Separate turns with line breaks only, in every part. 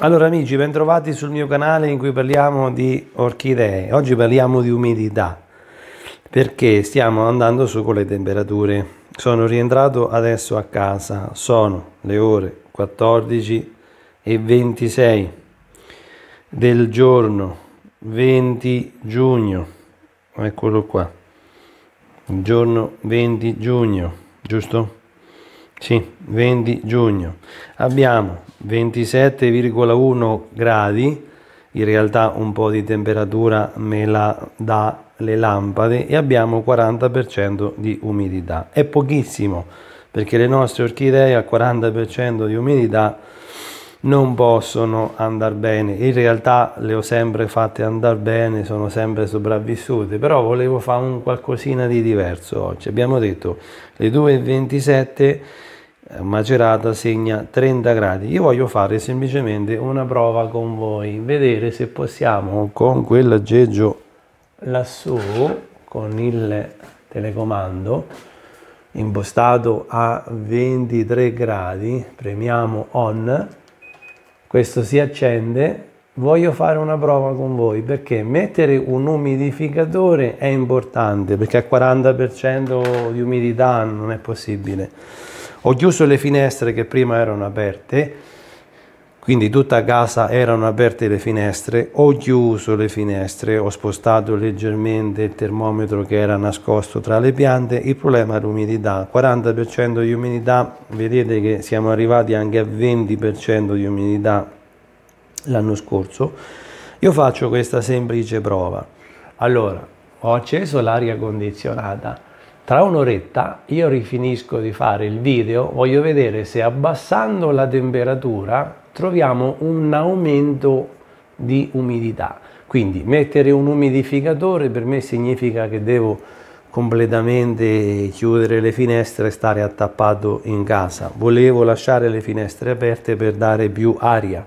Allora amici, bentrovati sul mio canale in cui parliamo di orchidee. Oggi parliamo di umidità perché stiamo andando su con le temperature. Sono rientrato adesso a casa, sono le ore 14 e 26 del giorno 20 giugno. Eccolo qua. Giorno 20 giugno, giusto? Sì, 20 giugno. Abbiamo 27,1 gradi, in realtà un po' di temperatura me la dà le lampade e abbiamo 40% di umidità. È pochissimo perché le nostre orchidee a 40% di umidità non possono andare bene. In realtà le ho sempre fatte andare bene, sono sempre sopravvissute, però volevo fare un qualcosina di diverso oggi. Abbiamo detto le 2.27 Macerata eh, segna 30 gradi. Io voglio fare semplicemente una prova con voi, vedere se possiamo con quell'aggeggio lassù, con il telecomando impostato a 23 gradi, premiamo on, questo si accende. Voglio fare una prova con voi perché mettere un umidificatore è importante perché a 40% di umidità non è possibile ho chiuso le finestre che prima erano aperte, quindi tutta casa erano aperte le finestre, ho chiuso le finestre, ho spostato leggermente il termometro che era nascosto tra le piante, il problema è l'umidità, 40% di umidità, vedete che siamo arrivati anche a 20% di umidità l'anno scorso, io faccio questa semplice prova. Allora, ho acceso l'aria condizionata, tra un'oretta io rifinisco di fare il video, voglio vedere se abbassando la temperatura troviamo un aumento di umidità. Quindi mettere un umidificatore per me significa che devo completamente chiudere le finestre e stare attappato in casa. Volevo lasciare le finestre aperte per dare più aria.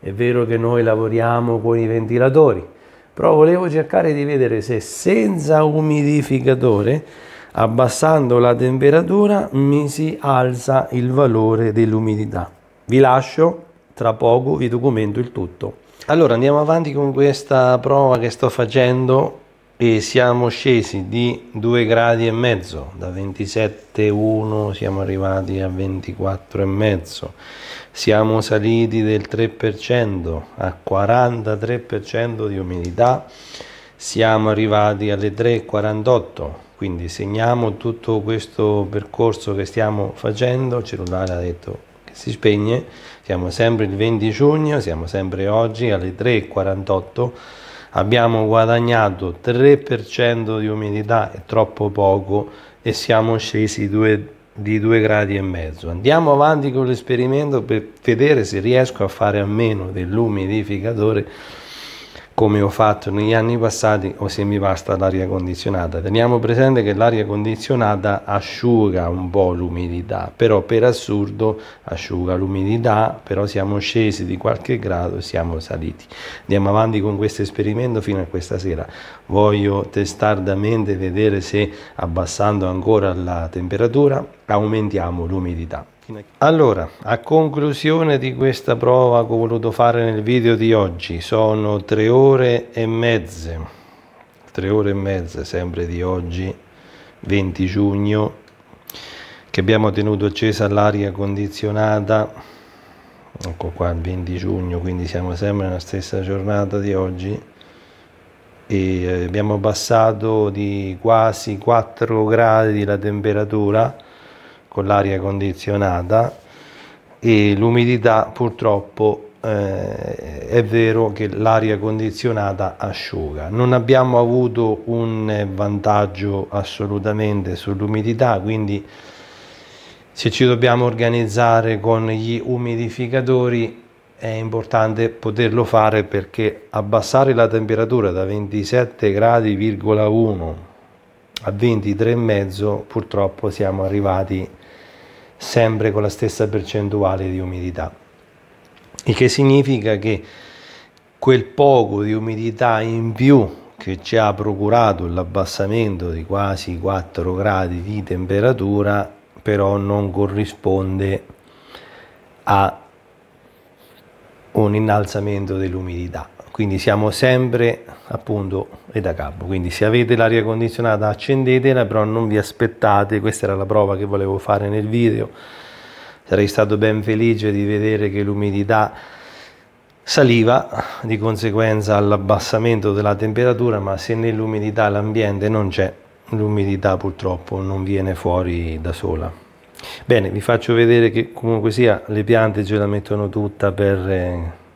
È vero che noi lavoriamo con i ventilatori, però volevo cercare di vedere se senza umidificatore Abbassando la temperatura mi si alza il valore dell'umidità. Vi lascio, tra poco vi documento il tutto. Allora andiamo avanti con questa prova che sto facendo e siamo scesi di 2 gradi e mezzo da 27,1 siamo arrivati a 24 e mezzo siamo saliti del 3% a 43% di umidità siamo arrivati alle 3.48 quindi segniamo tutto questo percorso che stiamo facendo il cellulare ha detto che si spegne siamo sempre il 20 giugno siamo sempre oggi alle 3.48 abbiamo guadagnato 3% di umidità è troppo poco e siamo scesi due, di 2 gradi e mezzo andiamo avanti con l'esperimento per vedere se riesco a fare a meno dell'umidificatore come ho fatto negli anni passati o se mi basta l'aria condizionata. Teniamo presente che l'aria condizionata asciuga un po' l'umidità, però per assurdo asciuga l'umidità, però siamo scesi di qualche grado, siamo saliti. Andiamo avanti con questo esperimento fino a questa sera. Voglio testardamente vedere se abbassando ancora la temperatura aumentiamo l'umidità macchina. Allora, a conclusione di questa prova che ho voluto fare nel video di oggi, sono tre ore e mezze, tre ore e mezze sempre di oggi, 20 giugno, che abbiamo tenuto accesa l'aria condizionata, ecco qua il 20 giugno, quindi siamo sempre nella stessa giornata di oggi, e eh, abbiamo abbassato di quasi 4 gradi la temperatura con l'aria condizionata e l'umidità purtroppo eh, è vero che l'aria condizionata asciuga non abbiamo avuto un vantaggio assolutamente sull'umidità quindi se ci dobbiamo organizzare con gli umidificatori è importante poterlo fare perché abbassare la temperatura da 27,1 gradi,1 a 23,5 purtroppo siamo arrivati sempre con la stessa percentuale di umidità, il che significa che quel poco di umidità in più che ci ha procurato l'abbassamento di quasi 4 gradi di temperatura però non corrisponde a un innalzamento dell'umidità quindi siamo sempre appunto e da capo quindi se avete l'aria condizionata accendetela però non vi aspettate questa era la prova che volevo fare nel video sarei stato ben felice di vedere che l'umidità saliva di conseguenza all'abbassamento della temperatura ma se nell'umidità l'ambiente non c'è l'umidità purtroppo non viene fuori da sola bene vi faccio vedere che comunque sia le piante ce la mettono tutta per eh,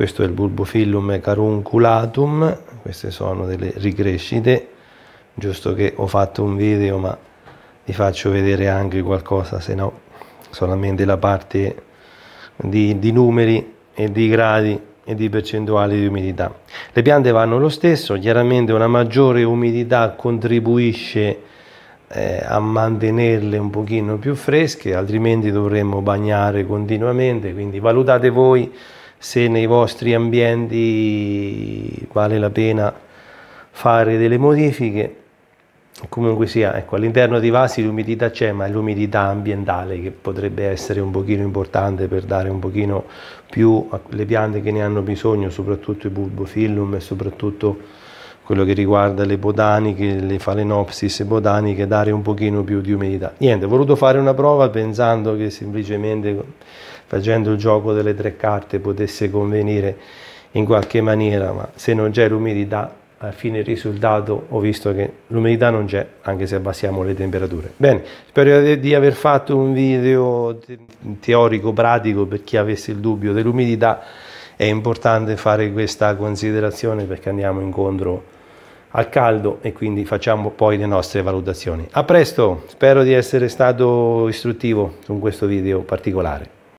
questo è il bulbofillum carunculatum, queste sono delle ricrescite, giusto che ho fatto un video ma vi faccio vedere anche qualcosa, se no solamente la parte di, di numeri e di gradi e di percentuali di umidità. Le piante vanno lo stesso, chiaramente una maggiore umidità contribuisce eh, a mantenerle un pochino più fresche, altrimenti dovremmo bagnare continuamente, quindi valutate voi se nei vostri ambienti vale la pena fare delle modifiche comunque sia ecco, all'interno dei vasi l'umidità c'è ma è l'umidità ambientale che potrebbe essere un pochino importante per dare un pochino più alle piante che ne hanno bisogno soprattutto i bulbofillum e soprattutto quello che riguarda le botaniche le phalaenopsis botaniche dare un pochino più di umidità niente ho voluto fare una prova pensando che semplicemente facendo il gioco delle tre carte potesse convenire in qualche maniera, ma se non c'è l'umidità, alla fine il risultato ho visto che l'umidità non c'è, anche se abbassiamo le temperature. Bene, spero di aver fatto un video teorico-pratico per chi avesse il dubbio dell'umidità, è importante fare questa considerazione perché andiamo incontro al caldo e quindi facciamo poi le nostre valutazioni. A presto, spero di essere stato istruttivo con questo video particolare.